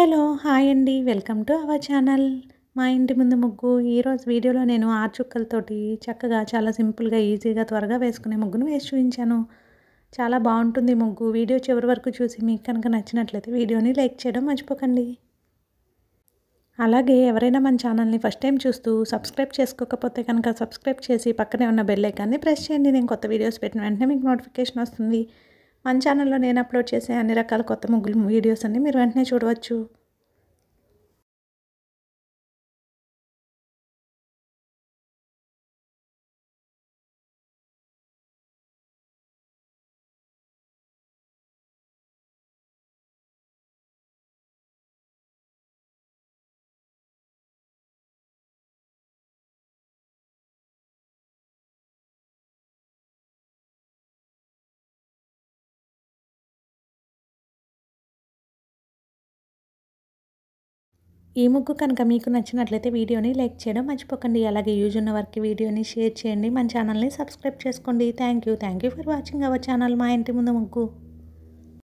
hello hi అండి welcome to our channel మా ఇంటి ముందు ముగ్గు ఈరోజు వీడియోలో నేను ఆర్చుక్కలతోటి చక్కగా చాలా సింపుల్గా ఈజీగా త్వరగా వేసుకునే ముగ్గును వేసి చూపించాను చాలా బాగుంటుంది ముగ్గు వీడియో చివరి వరకు చూసి మీకు కనుక నచ్చినట్లయితే వీడియోని లైక్ చేయడం మర్చిపోకండి అలాగే ఎవరైనా మన ఛానల్ని ఫస్ట్ టైం చూస్తూ సబ్స్క్రైబ్ చేసుకోకపోతే కనుక సబ్స్క్రైబ్ చేసి పక్కనే ఉన్న బెల్లైకాన్ని ప్రెస్ చేయండి నేను కొత్త వీడియోస్ పెట్టిన వెంటనే మీకు నోటిఫికేషన్ వస్తుంది మన ఛానల్లో నేను అప్లోడ్ చేసే అన్ని రకాల కొత్త ముగ్గులు వీడియోస్ అన్నీ మీరు వెంటనే చూడవచ్చు ఈ ముగ్గు కనుక మీకు నచ్చినట్లయితే వీడియోని లైక్ చేయడం మర్చిపోకండి అలాగే యూజ్ ఉన్న వారికి వీడియోని షేర్ చేయండి మన ఛానల్ని సబ్స్క్రైబ్ చేసుకోండి thank you for watching our channel మా ఇంటి ముందు ముగ్గు